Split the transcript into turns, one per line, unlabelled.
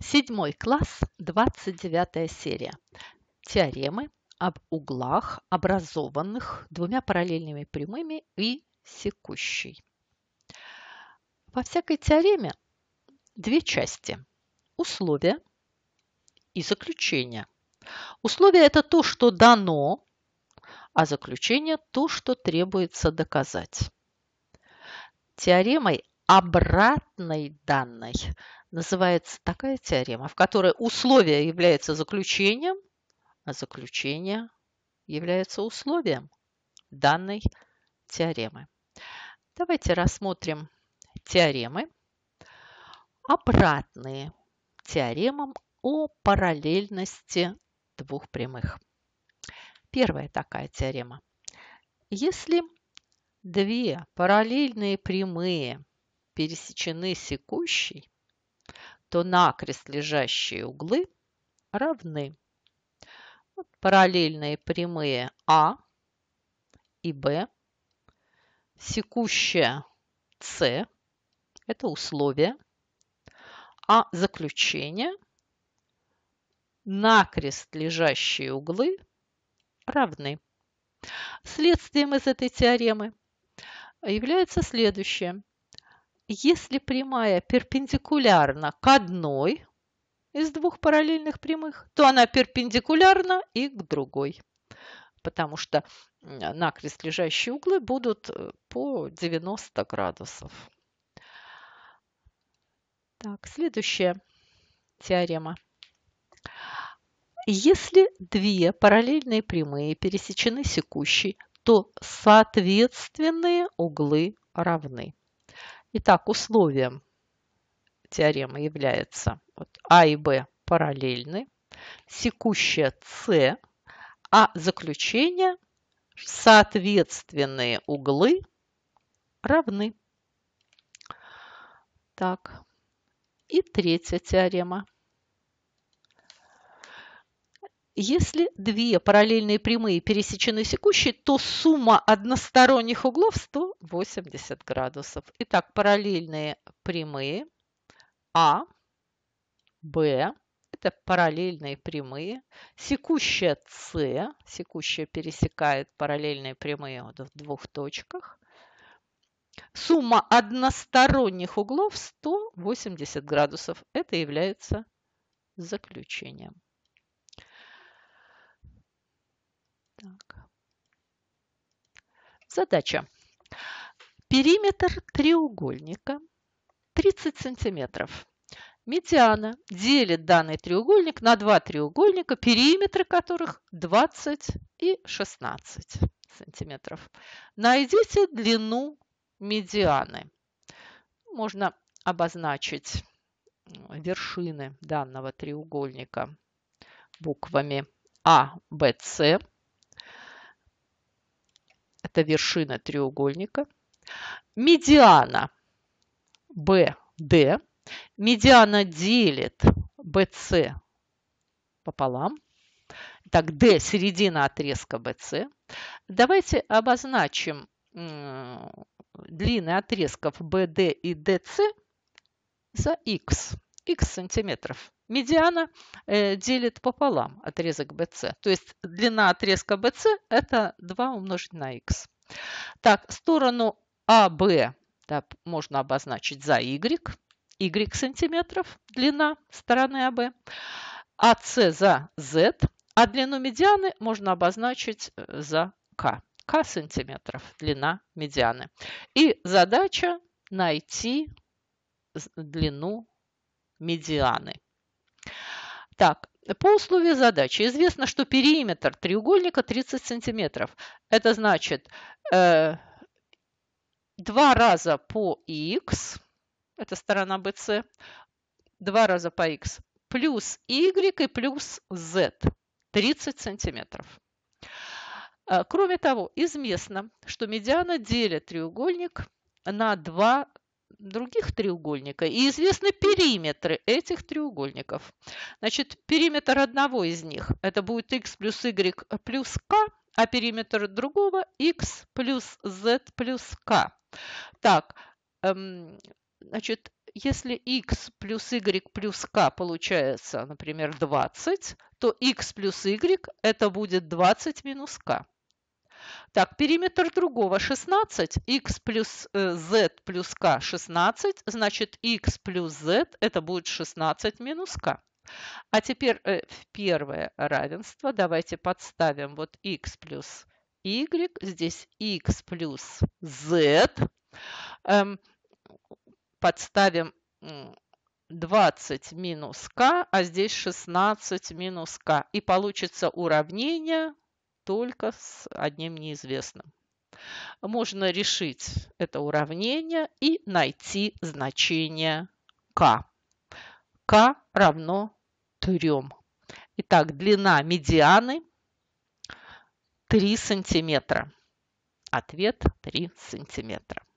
Седьмой класс, 29 серия. Теоремы об углах, образованных двумя параллельными прямыми и секущей. Во всякой теореме две части – условия и заключение. Условие – это то, что дано, а заключение – то, что требуется доказать. Теоремой обратной данной – называется такая теорема, в которой условие является заключением, а заключение является условием данной теоремы. Давайте рассмотрим теоремы, обратные теоремам о параллельности двух прямых. Первая такая теорема. Если две параллельные прямые пересечены секущей, то накрест лежащие углы равны. параллельные прямые А и Б, секущая С, это условие, а заключение, накрест лежащие углы равны. Следствием из этой теоремы является следующее. Если прямая перпендикулярна к одной из двух параллельных прямых, то она перпендикулярна и к другой, потому что накрест лежащие углы будут э, по 90 градусов. Так, следующая теорема. Если две параллельные прямые пересечены секущей, то соответственные углы равны. Итак, условием теоремы является вот, А и Б параллельны, секущая С, а заключение соответственные углы равны. Так, и третья теорема. Если две параллельные прямые пересечены секущей, то сумма односторонних углов 180 градусов. Итак, параллельные прямые А, Б, это параллельные прямые, секущая С, секущая пересекает параллельные прямые вот в двух точках. Сумма односторонних углов 180 градусов. Это является заключением. Так. Задача. Периметр треугольника 30 сантиметров. Медиана делит данный треугольник на два треугольника, периметры которых 20 и 16 сантиметров. Найдите длину медианы. Можно обозначить вершины данного треугольника буквами А, Б, С это вершина треугольника. Медиана BD. Медиана делит BC пополам. Так, D – середина отрезка BC. Давайте обозначим длины отрезков BD и DC за X х сантиметров. Медиана э, делит пополам отрезок BC. То есть длина отрезка BC это 2 умножить на х. Так, сторону AB а, да, можно обозначить за y. y сантиметров длина стороны AB, а, AC а за z. А длину медианы можно обозначить э, за k. k сантиметров длина медианы. И задача найти длину медианы. Так, по условию задачи известно, что периметр треугольника 30 сантиметров. Это значит э, 2 раза по x, это сторона BC, два раза по x, плюс y и плюс z, 30 сантиметров. Э, кроме того, известно, что медиана делит треугольник на два других треугольника и известны периметры этих треугольников. Значит, периметр одного из них – это будет x плюс y плюс k, а периметр другого – x плюс z плюс k. Так, эм, значит, если x плюс y плюс k получается, например, 20, то x плюс y – это будет 20 минус k. Так, периметр другого 16, x плюс z э, плюс k 16, значит x плюс z это будет 16 минус k. А теперь э, в первое равенство давайте подставим вот x плюс y, здесь x плюс z. Эм, подставим 20 минус k, а здесь 16 минус k. И получится уравнение только с одним неизвестным. Можно решить это уравнение и найти значение k. k равно 3. Итак, длина медианы 3 сантиметра. Ответ 3 сантиметра.